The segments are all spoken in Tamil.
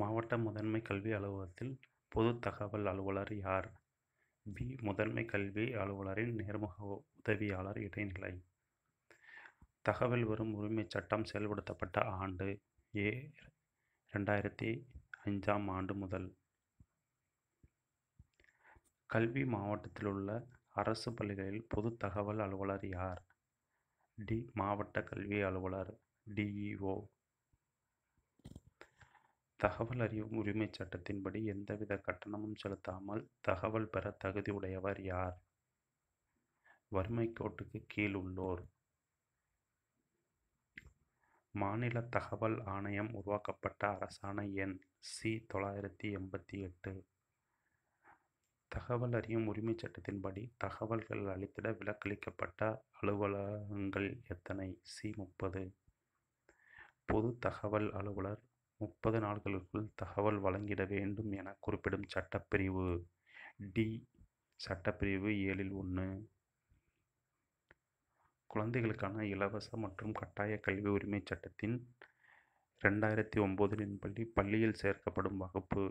மாவட்ட முதன்மை கல்வி அலுவலகத்தில் பொது தகவல் அலுவலர் யார் பி முதன்மை கல்வி அலுவலரின் நேர்முக உதவியாளர் இடைநிலை தகவல் வரும் உரிமை சட்டம் செயல்படுத்தப்பட்ட ஆண்டு ஏ ரெண்டாயிரத்தி அஞ்சாம் ஆண்டு முதல் கல்வி மாவட்டத்தில் உள்ள அரசு பள்ளிகளில் பொது தகவல் அலுவலர் யார் டி மாவட்ட கல்வி அலுவலர் டிஇஓ தகவல் அறியும் உரிமைச் சட்டத்தின்படி எந்தவித கட்டணமும் செலுத்தாமல் தகவல் பெற தகுதி உடையவர் யார் வறுமை கோட்டுக்கு கீழ் உள்ளோர் மாநில தகவல் ஆணையம் உருவாக்கப்பட்ட அரசாணை எண் சி தொள்ளாயிரத்தி எண்பத்தி எட்டு தகவல் அறியும் உரிமைச் சட்டத்தின்படி தகவல்கள் அளித்திட விலக்களிக்கப்பட்ட அலுவலகங்கள் எத்தனை சி முப்பது பொது தகவல் அலுவலர் முப்பது நாட்களுக்குள் தகவல் வழங்கிட வேண்டும் என குறிப்பிடும் சட்டப்பிரிவு டி சட்டப்பிரிவு ஏழில் ஒன்று குழந்தைகளுக்கான இலவச மற்றும் கட்டாய கல்வி உரிமை சட்டத்தின் ரெண்டாயிரத்தி ஒம்போதிலின் பள்ளி பள்ளியில் சேர்க்கப்படும் வகுப்பு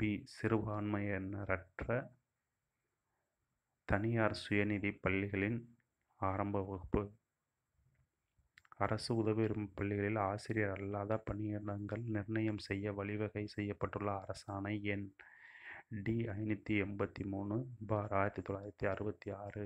பி சிறுபான்மையினரற்ற தனியார் சுயநிதி பள்ளிகளின் ஆரம்ப வகுப்பு அரசு உதவி பெறும் பள்ளிகளில் ஆசிரியர் அல்லாத பணியிடங்கள் நிர்ணயம் செய்ய வழிவகை செய்யப்பட்டுள்ள அரசாணை எண் டி ஐநூற்றி எண்பத்தி மூணு பார் ஆயிரத்தி தொள்ளாயிரத்தி அறுபத்தி ஆறு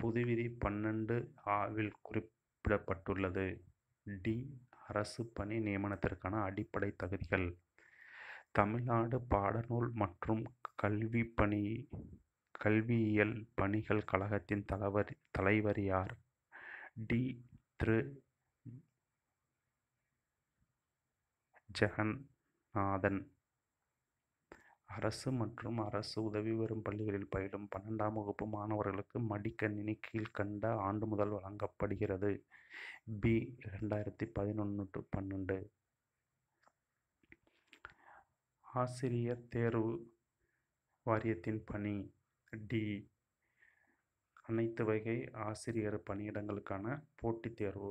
புதுவிதி பன்னெண்டு ஆவில் குறிப்பிடப்பட்டுள்ளது டி அரசு பணி நியமனத்திற்கான அடிப்படை தகுதிகள் தமிழ்நாடு பாடநூல் மற்றும் கல்வி பணி கல்வியியல் பணிகள் கழகத்தின் தலைவர் தலைவர் யார் டி திரு ஜெகந்நாதன் அரசு மற்றும் அரசு உதவி பெறும் பள்ளிகளில் பயிலும் பன்னெண்டாம் வகுப்பு மாணவர்களுக்கு மடிக்கணினி கீழ்கண்ட ஆண்டு முதல் வழங்கப்படுகிறது பி ரெண்டாயிரத்தி பதினொன்று டு பன்னெண்டு ஆசிரியர் தேர்வு வாரியத்தின் பணி டி அனைத்து வகை ஆசிரியர் பணியிடங்களுக்கான போட்டித் தேர்வு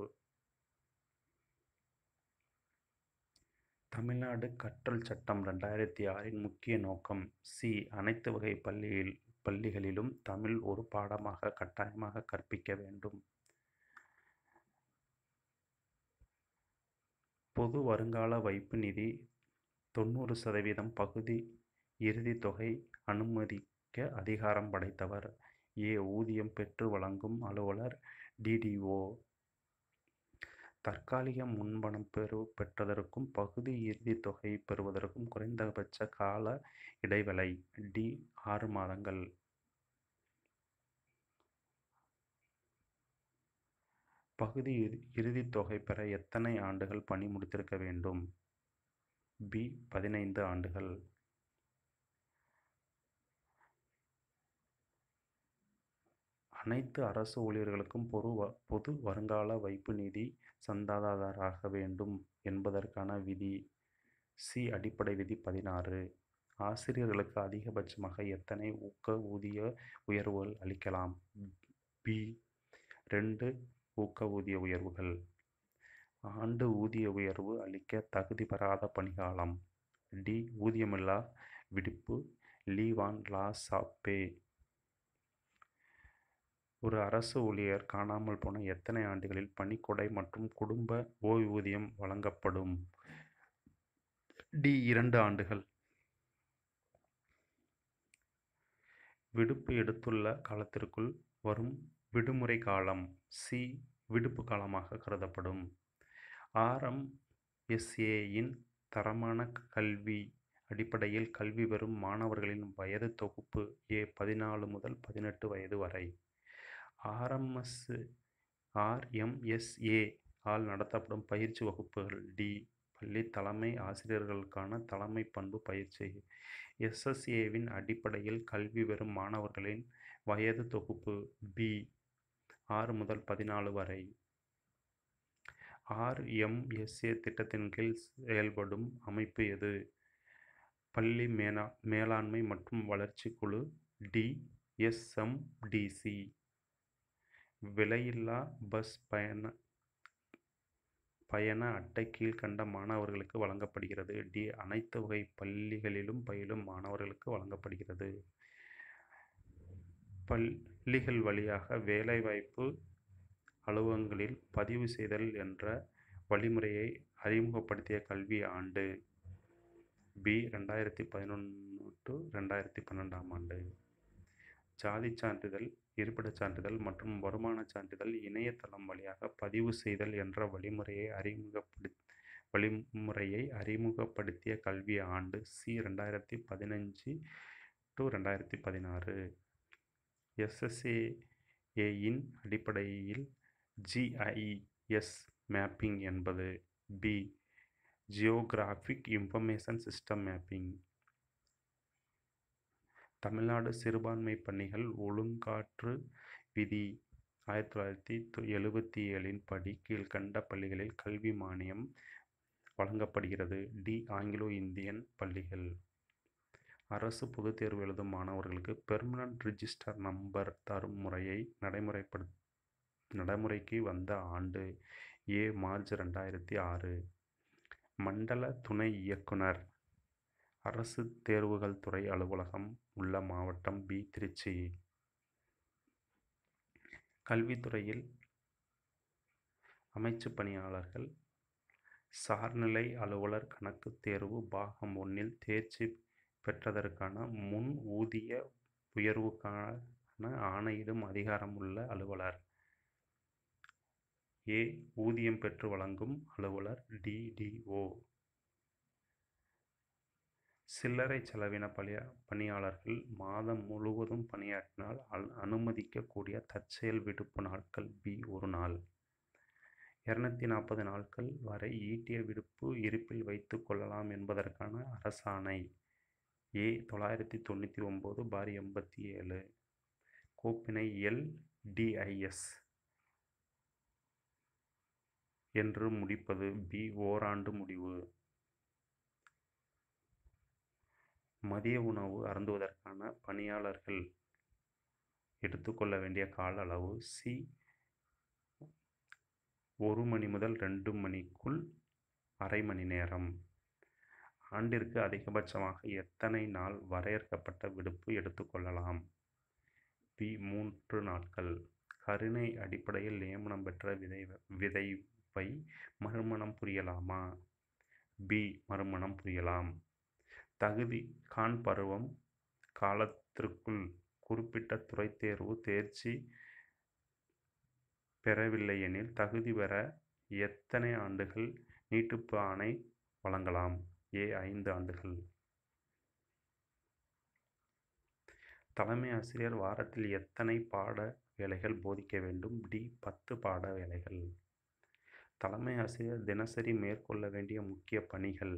தமிழ்நாடு கற்றல் சட்டம் ரெண்டாயிரத்தி ஆறின் முக்கிய நோக்கம் சி அனைத்து வகை பள்ளியில் பள்ளிகளிலும் தமிழ் ஒரு பாடமாக கட்டாயமாக கற்பிக்க வேண்டும் பொது வருங்கால வைப்பு நிதி தொண்ணூறு சதவீதம் பகுதி இறுதி தொகை அனுமதிக்க அதிகாரம் படைத்தவர் ஏ ஊதியம் பெற்று வழங்கும் அலுவலர் டிடிஓ தற்காலிக முன்பணம் பெறு பெற்றதற்கும் பகுதி இறுதித் தொகை பெறுவதற்கும் குறைந்தபட்ச கால இடைவெளி டி ஆறு மாதங்கள் பகுதி இறுதித் தொகை பெற எத்தனை ஆண்டுகள் பணி முடித்திருக்க வேண்டும் பி பதினைந்து ஆண்டுகள் அனைத்து அரசு ஊழியர்களுக்கும் பொது பொது வருங்கால வைப்பு நிதி சந்தாதாரராக வேண்டும் என்பதற்கான விதி சி அடிப்படை விதி பதினாறு ஆசிரியர்களுக்கு அதிகபட்சமாக எத்தனை ஊக்க ஊதிய உயர்வுகள் அளிக்கலாம் பி ரெண்டு ஊக்க ஊதிய உயர்வுகள் ஆண்டு ஊதிய உயர்வு அளிக்க தகுதி பெறாத பணிகாலம் டி ஊதியமில்லா விடுப்பு leave on loss of pay ஒரு அரசு ஊழியர் காணாமல் போன எத்தனை ஆண்டுகளில் பணிக்கொடை மற்றும் குடும்ப ஓய்வூதியம் வழங்கப்படும் டி இரண்டு ஆண்டுகள் விடுப்பு எடுத்துள்ள காலத்திற்குள் வரும் விடுமுறை காலம் சி விடுப்பு காலமாக கருதப்படும் ஆர்எம்எஸ்ஏயின் தரமான கல்வி அடிப்படையில் கல்வி பெறும் மாணவர்களின் வயது தொகுப்பு ஏ பதினாலு முதல் பதினெட்டு வயது வரை ஆர்எம்எஸ் ஆர்எம்எஸ்ஏ ஆல் நடத்தப்படும் பயிற்சி வகுப்புகள் டி பள்ளி தலைமை ஆசிரியர்களுக்கான தலைமை பண்பு பயிற்சி எஸ்எஸ்ஏவின் அடிப்படையில் கல்வி பெறும் மாணவர்களின் வயது தொகுப்பு பி ஆறு முதல் பதினாலு வரை ஆர்எம்எஸ்ஏ திட்டத்தின் கீழ் செயல்படும் அமைப்பு எது பள்ளி மேலா மேலாண்மை மற்றும் வளர்ச்சி குழு டி எஸ்எம்டிசி விலையில்லா பஸ் பயண பயண அட்டை கீழ்கண்ட மாணவர்களுக்கு வழங்கப்படுகிறது டி அனைத்து வகை பள்ளிகளிலும் பயிலும் மாணவர்களுக்கு வழங்கப்படுகிறது பள்ளிகள் வழியாக வேலைவாய்ப்பு அலுவலகங்களில் பதிவு செய்தல் என்ற வழிமுறையை அறிமுகப்படுத்திய கல்வி ஆண்டு பி ரெண்டாயிரத்தி பதினொன்று டு ரெண்டாயிரத்தி பன்னெண்டாம் ஆண்டு ஜாதி சான்றிதழ் இருப்பிடச் சான்றிதழ் மற்றும் வருமான சான்றிதழ் இணையதளம் வழியாக பதிவு செய்தல் என்ற வழிமுறையை அறிமுகப்படுத் வழிமுறையை அறிமுகப்படுத்திய கல்வி ஆண்டு சி ரெண்டாயிரத்தி பதினஞ்சு டு ரெண்டாயிரத்தி பதினாறு எஸ்எஸ்ஏஏயின் அடிப்படையில் ஜிஐஎஸ் மேப்பிங் என்பது பி geographic information system mapping Tamil Nadu சிறுபான்மை பணிகள் ஒழுங்காற்று விதி ஆயிரத்தி தொள்ளாயிரத்தி எழுபத்தி ஏழின் படி கீழ்கண்ட பள்ளிகளில் கல்வி மானியம் வழங்கப்படுகிறது டி ஆங்கிலோ இந்தியன் பள்ளிகள் அரசு பொதுத் தேர்வு எழுதும் மாணவர்களுக்கு பெர்மனன்ட் ரிஜிஸ்டர் நம்பர் தரும் முறையை நடைமுறைப்படு நடைமுறைக்கு வந்த ஆண்டு ஏ மார்ச் ரெண்டாயிரத்தி ஆறு மண்டல துணை இயக்குனர் அரசு தேர்வுகள் துறை அலுவலகம் உள்ள மாவட்டம் பி திருச்சி கல்வித்துறையில் அமைச்சு பணியாளர்கள் சார்நிலை அலுவலர் கணக்கு தேர்வு பாகம் ஒன்றில் தேர்ச்சி பெற்றதற்கான முன் ஊதிய உயர்வுக்கான ஆணையிடும் அதிகாரம் உள்ள அலுவலர் ஏ ஊதியம் பெற்று வழங்கும் அலுவலர் டிடிஓ சில்லறை செலவின பணிய பணியாளர்கள் மாதம் முழுவதும் பணியாற்றினால் அல் அனுமதிக்கக்கூடிய தற்செயல் விடுப்பு நாட்கள் பி ஒரு நாள் இரநூத்தி நாற்பது நாட்கள் வரை ஈட்டிய விடுப்பு இருப்பில் வைத்து கொள்ளலாம் என்பதற்கான அரசாணை ஏ தொள்ளாயிரத்தி தொண்ணூற்றி ஒம்பது பார் எண்பத்தி ஏழு கோப்பினை எல் டிஐஎஸ் என்று முடிப்பது பி ஓராண்டு முடிவு மதிய உணவு அருந்துவதற்கான பணியாளர்கள் எடுத்துக்கொள்ள வேண்டிய கால அளவு சி ஒரு மணி முதல் ரெண்டு மணிக்குள் அரை மணி நேரம் ஆண்டிற்கு அதிகபட்சமாக எத்தனை நாள் வரையறுக்கப்பட்ட விடுப்பு எடுத்துக்கொள்ளலாம் பி மூன்று நாட்கள் கருணை அடிப்படையில் நியமனம் பெற்ற விதை விதைப்பை மறுமணம் புரியலாமா பி மறுமணம் புரியலாம் தகுதி கான் பருவம் காலத்திற்குள் குறிப்பிட்ட துறை தேர்வு தேர்ச்சி பெறவில்லையெனில் தகுதி பெற எத்தனை ஆண்டுகள் நீட்டிப்பு ஆணை வழங்கலாம் ஏ ஐந்து ஆண்டுகள் தலைமை ஆசிரியர் வாரத்தில் எத்தனை பாட வேலைகள் போதிக்க வேண்டும் டி பத்து பாட வேலைகள் தலைமை ஆசிரியர் தினசரி மேற்கொள்ள வேண்டிய முக்கிய பணிகள்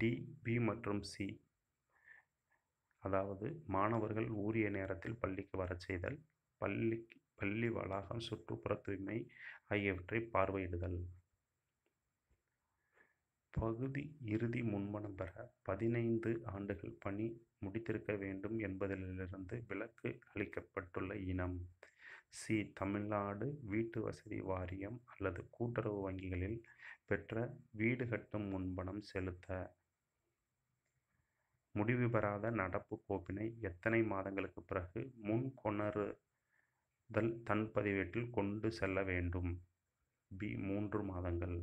டி பி மற்றும் சி அதாவது மாணவர்கள் ஊரிய நேரத்தில் பள்ளிக்கு வரச் செய்தல் பள்ளி பள்ளி வளாகம் சுற்றுப்புற தூய்மை ஆகியவற்றை பார்வையிடுதல் பகுதி இறுதி முன்பணம் பெற பதினைந்து ஆண்டுகள் பணி முடித்திருக்க வேண்டும் என்பதிலிருந்து விலக்கு அளிக்கப்பட்டுள்ள இனம் சி தமிழ்நாடு வீட்டு வசதி வாரியம் அல்லது கூட்டுறவு வங்கிகளில் பெற்ற வீடு கட்டும் முன்பணம் செலுத்த முடிவு பெறாத நடப்பு கோப்பினை எத்தனை மாதங்களுக்கு பிறகு முன் கொணருதல் தன் பதிவேட்டில் கொண்டு செல்ல வேண்டும் பி மூன்று மாதங்கள்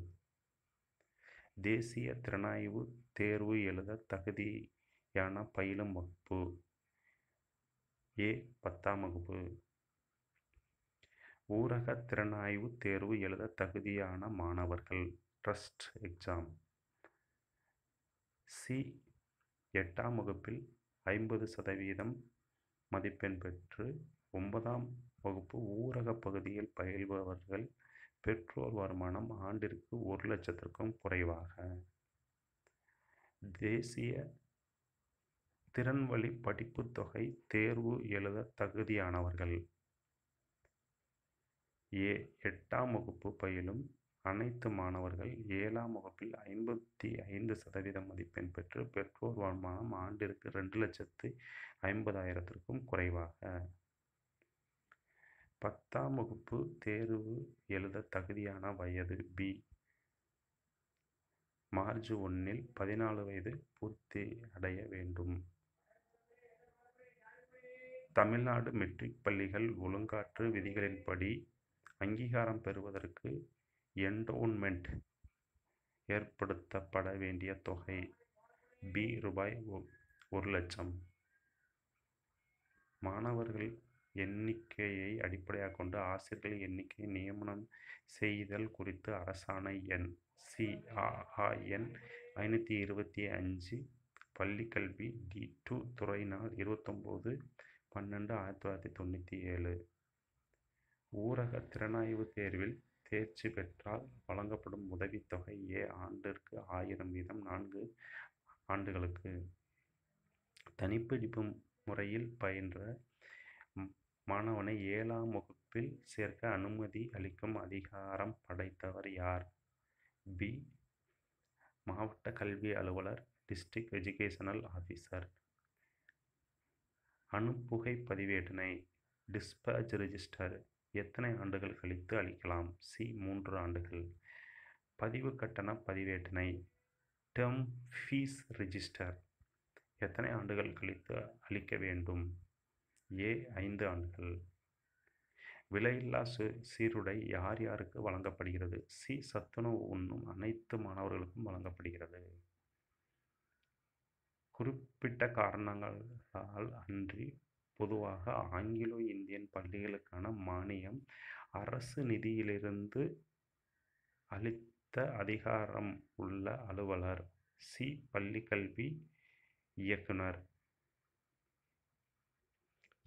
தேசிய திறனாய்வு தேர்வு எழுத தகுதியான பயிலும் வகுப்பு ஏ பத்தாம் வகுப்பு ஊரக திறனாய்வு தேர்வு எழுத தகுதியான மாணவர்கள் ட்ரஸ்ட் எக்ஸாம் சி எட்டாம் வகுப்பில் ஐம்பது சதவீதம் மதிப்பெண் பெற்று ஒன்பதாம் வகுப்பு ஊரகப் பகுதியில் பயில்பவர்கள் பெற்றோர் வருமானம் ஆண்டிற்கு ஒரு லட்சத்திற்கும் குறைவாக தேசிய திறன்வழி படிப்புத் தொகை தேர்வு எழுத தகுதியானவர்கள் ஏ எட்டாம் வகுப்பு பயிலும் அனைத்து மாணவர்கள் ஏழாம் வகுப்பில் ஐம்பத்தி ஐந்து சதவீதம் மதிப்பெண் பெற்று பெற்றோர் வருமானம் ஆண்டிற்கு ரெண்டு லட்சத்து ஐம்பதாயிரத்திற்கும் குறைவாக பத்தாம் வகுப்பு தேர்வு எழுத தகுதியான வயது பி மார்ச் ஒன்றில் பதினாலு வயது பூர்த்தி அடைய வேண்டும் தமிழ்நாடு மெட்ரிக் பள்ளிகள் ஒழுங்காற்று விதிகளின்படி அங்கீகாரம் பெறுவதற்கு என்டோன்மெண்ட் ஏற்படுத்தப்பட வேண்டிய தொகை பி ரூபாய் ஒரு லட்சம் மாணவர்கள் எண்ணிக்கையை அடிப்படையாக கொண்டு ஆசிரியர்கள் எண்ணிக்கையை நியமனம் செய்தல் குறித்து அரசாணை எண் சிஆஆஎன் ஐநூற்றி இருபத்தி அஞ்சு பள்ளிக்கல்வி டி டூ துறை நாள் இருபத்தொம்போது பன்னெண்டு ஆயிரத்தி தொள்ளாயிரத்தி தொண்ணூற்றி ஏழு ஊரக திறனாய்வு தேர்வில் தேர்ச்சி பெற்றால் வழங்கப்படும் உதவித்தொகை ஏ ஆண்டிற்கு ஆயிரம் வீதம் நான்கு ஆண்டுகளுக்கு தனிப்பிடிப்பு முறையில் பயின்ற மாணவனை ஏழாம் வகுப்பில் சேர்க்க அனுமதி அளிக்கும் அதிகாரம் படைத்தவர் யார் பி மாவட்ட கல்வி அலுவலர் டிஸ்ட்ரிக்ட் எஜுகேஷனல் ஆஃபீஸர் அணுப்புகை பதிவேட்டினை டிஸ்பேச் ரிஜிஸ்டர் எத்தனை ஆண்டுகள் கழித்து அளிக்கலாம் சி மூன்று ஆண்டுகள் பதிவு கட்டண பதிவேட்டினை டேர்ம் ஃபீஸ் ரிஜிஸ்டர் எத்தனை ஆண்டுகள் கழித்து அளிக்க வேண்டும் ஏ ஐந்து ஆண்டுகள் விலையில்லா சு சீருடை யார் யாருக்கு வழங்கப்படுகிறது சி சத்துணவு உண்ணும் அனைத்து மாணவர்களுக்கும் வழங்கப்படுகிறது குறிப்பிட்ட காரணங்களால் அன்றி பொதுவாக ஆங்கிலோ இந்தியன் பள்ளிகளுக்கான மானியம் அரசு நிதியிலிருந்து அளித்த அதிகாரம் உள்ள அலுவலர் சி பள்ளிக்கல்வி இயக்குனர்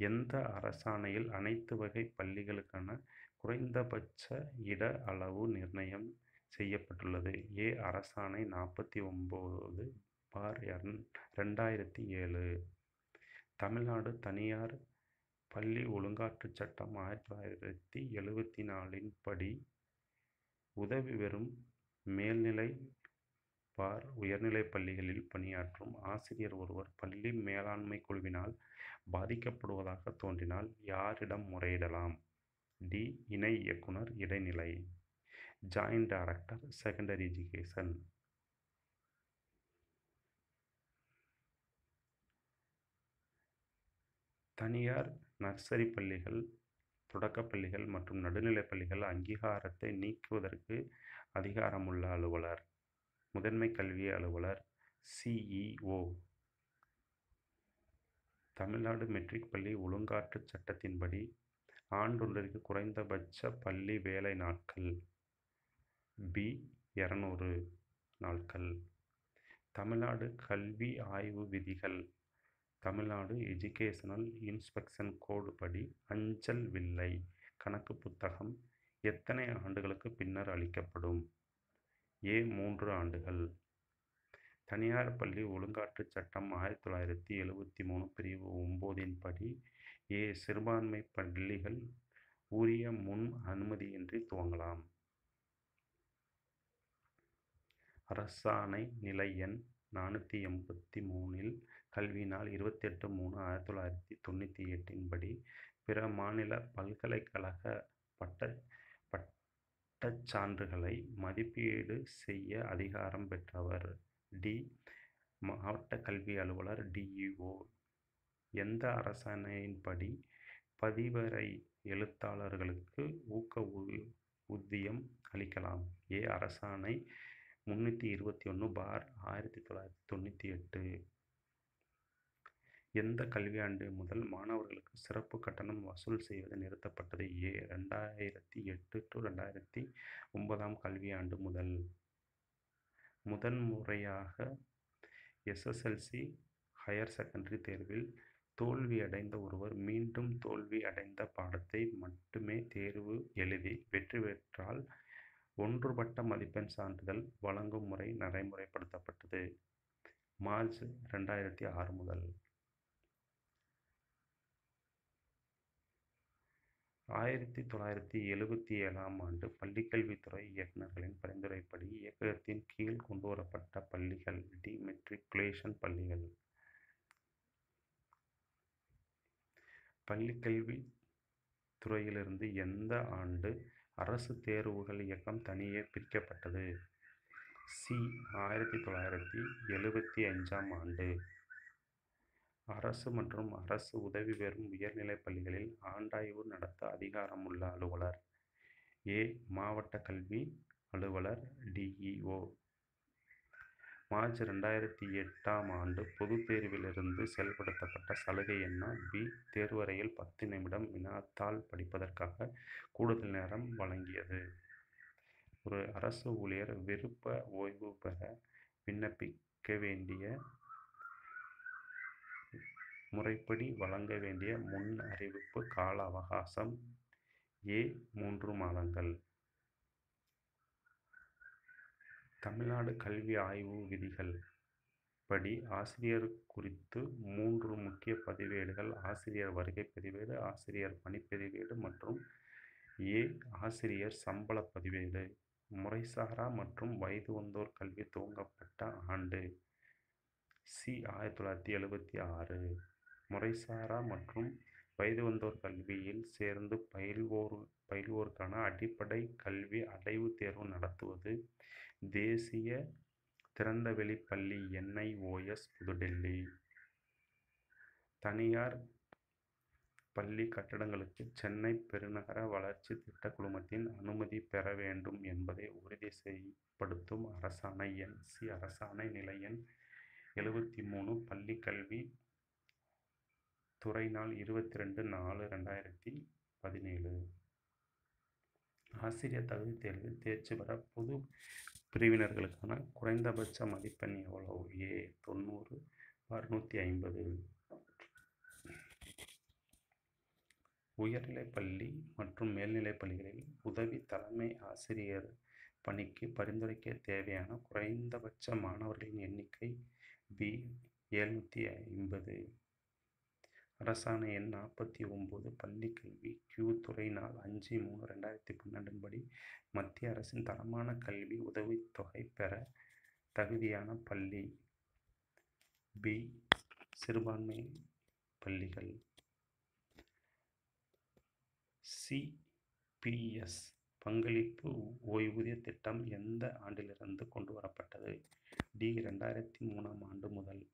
எந்த அரசாணையில் அனைத்து வகை பள்ளிகளுக்கான குறைந்தபட்ச இட அளவு நிர்ணயம் செய்யப்பட்டுள்ளது ஏ அரசாணை நாற்பத்தி ஒம்பது பார் ரெண்டாயிரத்தி ஏழு தமிழ்நாடு தனியார் பள்ளி ஒழுங்காற்றுச் சட்டம் ஆயிரத்தி தொள்ளாயிரத்தி எழுவத்தி நாலின் படி உதவி பெறும் மேல்நிலை பார் உயர்நிலைப் பள்ளிகளில் பணியாற்றும் ஆசிரியர் ஒருவர் பள்ளி மேலாண்மை குழுவினால் பாதிக்கப்படுவதாக தோன்றினால் யாரிடம் முறையிடலாம் டி இணை இயக்குனர் இடைநிலை ஜாயின்ட் டைரக்டர் செகண்டரி எஜுகேஷன் தனியார் நர்சரி பள்ளிகள் தொடக்கப்பள்ளிகள் பள்ளிகள் மற்றும் நடுநிலைப் பள்ளிகள் அங்கீகாரத்தை நீக்குவதற்கு அதிகாரமுள்ள அலுவலர் முதன்மை கல்வி அலுவலர் சிஇஓ e தமிழ்நாடு மெட்ரிக் பள்ளி ஒழுங்காற்று சட்டத்தின்படி ஆண்டொன்றிற்கு குறைந்தபட்ச பள்ளி வேலை நாட்கள் பி இரநூறு நாட்கள் தமிழ்நாடு கல்வி ஆய்வு விதிகள் தமிழ்நாடு எஜுகேஷனல் இன்ஸ்பெக்ஷன் கோடு படி அஞ்சல் வில்லை கணக்கு புத்தகம் எத்தனை ஆண்டுகளுக்கு பின்னர் அளிக்கப்படும் ஏ மூன்று ஆண்டுகள் தனியார் பள்ளி ஒழுங்காற்று சட்டம் ஆயிரத்தி தொள்ளாயிரத்தி எழுபத்தி மூணு பிரிவு ஒம்போதின் படி ஏ சிறுபான்மை பள்ளிகள் உரிய முன் அனுமதியின்றி துவங்கலாம் அரசாணை நிலை எண் நானூற்றி எண்பத்தி மூணில் கல்வியினால் இருபத்தெட்டு மூணு ஆயிரத்தி தொள்ளாயிரத்தி தொண்ணூற்றி எட்டின் படி பிற மாநில பல்கலைக்கழக பட்ட சான்றுகளை மதிப்பீடு செய்ய அதிகாரம் பெற்றவர் டி மாவட்ட கல்வி அலுவலர் டிஇஓ எந்த அரசாணையின்படி பதிவரை எழுத்தாளர்களுக்கு ஊக்க ஊதியம் அளிக்கலாம் ஏ அரசாணை முந்நூற்றி இருபத்தி ஒன்று பார் ஆயிரத்தி தொள்ளாயிரத்தி தொண்ணூற்றி எட்டு எந்த கல்வியாண்டு முதல் மாணவர்களுக்கு சிறப்பு கட்டணம் வசூல் செய்வது நிறுத்தப்பட்டது ஏ ரெண்டாயிரத்தி எட்டு டு ரெண்டாயிரத்தி ஒன்பதாம் கல்வியாண்டு முதல் முதன்முறையாக எஸ்எஸ்எல்சி ஹையர் செகண்டரி தேர்வில் தோல்வி அடைந்த ஒருவர் மீண்டும் தோல்வி அடைந்த பாடத்தை மட்டுமே தேர்வு எழுதி வெற்றி பெற்றால் ஒன்றுபட்ட மதிப்பெண் சான்றிதழ் வழங்கும் முறை நடைமுறைப்படுத்தப்பட்டது மார்ச் ரெண்டாயிரத்தி ஆறு முதல் ஆயிரத்தி தொள்ளாயிரத்தி எழுபத்தி ஏழாம் ஆண்டு பள்ளிக்கல்வித்துறை இயக்குநர்களின் பரிந்துரைப்படி இயக்கத்தின் கீழ் கொண்டுவரப்பட்ட பள்ளிகள் டி மெட்ரிகுலேஷன் பள்ளிகள் பள்ளிக்கல்வி துறையிலிருந்து எந்த ஆண்டு அரசு தேர்வுகள் இயக்கம் தனியே பிரிக்கப்பட்டது சி ஆயிரத்தி தொள்ளாயிரத்தி எழுபத்தி அஞ்சாம் ஆண்டு அரசு மற்றும் அரசு உதவி பெறும் உயர்நிலைப் பள்ளிகளில் ஆண்டாய்வு நடத்த அதிகாரம் உள்ள அலுவலர் ஏ மாவட்ட கல்வி அலுவலர் டிஇஓ மார்ச் ரெண்டாயிரத்தி எட்டாம் ஆண்டு பொதுத் தேர்விலிருந்து செயல்படுத்தப்பட்ட சலுகை எண்ணா பி தேர்வறையில் பத்து நிமிடம் வினாத்தாள் படிப்பதற்காக கூடுதல் நேரம் வழங்கியது ஒரு அரசு ஊழியர் விருப்ப ஓய்வு பெற விண்ணப்பிக்க வேண்டிய முறைப்படி வழங்க வேண்டிய முன் அறிவிப்பு கால அவகாசம் ஏ மூன்று மாதங்கள் தமிழ்நாடு கல்வி ஆய்வு விதிகள் படி ஆசிரியர் குறித்து மூன்று முக்கிய பதிவேடுகள் ஆசிரியர் வருகை பதிவேடு ஆசிரியர் பணிப்பதிவேடு மற்றும் ஏ ஆசிரியர் சம்பள பதிவேடு முறைசாரா மற்றும் வயது வந்தோர் கல்வி துவங்கப்பட்ட ஆண்டு சி ஆயிரத்தி தொள்ளாயிரத்தி எழுபத்தி ஆறு முறைசாரா மற்றும் வயது வந்தோர் கல்வியில் சேர்ந்து பயில்வோர் பயில்வோருக்கான அடிப்படை கல்வி அடைவு தேர்வு நடத்துவது தேசிய திறந்தவெளி பள்ளி என்ஐஓஎஸ் புதுடெல்லி தனியார் பள்ளி கட்டடங்களுக்கு சென்னை பெருநகர வளர்ச்சி திட்ட குழுமத்தின் அனுமதி பெற வேண்டும் என்பதை உறுதி செய்யப்படுத்தும் அரசாணை என் சி அரசாணை நிலை எழுபத்தி மூணு கல்வி துறை நாள் இருபத்தி ரெண்டு நாலு ரெண்டாயிரத்தி பதினேழு ஆசிரியர் தகுதி தேர்வில் தேர்ச்சி பெற பொது பிரிவினர்களுக்கான குறைந்தபட்ச மதிப்பெண் எவ்வளவு ஏ தொண்ணூறு அறுநூற்றி ஐம்பது உயர்நிலைப் பள்ளி மற்றும் மேல்நிலைப் பள்ளிகளில் உதவி தலைமை ஆசிரியர் பணிக்கு பரிந்துரைக்க தேவையான குறைந்தபட்ச மாணவர்களின் எண்ணிக்கை பி எழுநூற்றி ஐம்பது அரசாணை எண் நாற்பத்தி ஒம்பது பள்ளிக்கல்வி கியூ துறை நாள் அஞ்சு மூணு ரெண்டாயிரத்தி பன்னெண்டின் படி மத்திய அரசின் தரமான கல்வி உதவித்தொகை பெற தகுதியான பள்ளி பி சிறுபான்மை பள்ளிகள் சிபிஎஸ் பங்களிப்பு ஓய்வூதிய திட்டம் எந்த ஆண்டிலிருந்து கொண்டு வரப்பட்டது டி ரெண்டாயிரத்தி மூணாம் ஆண்டு முதல்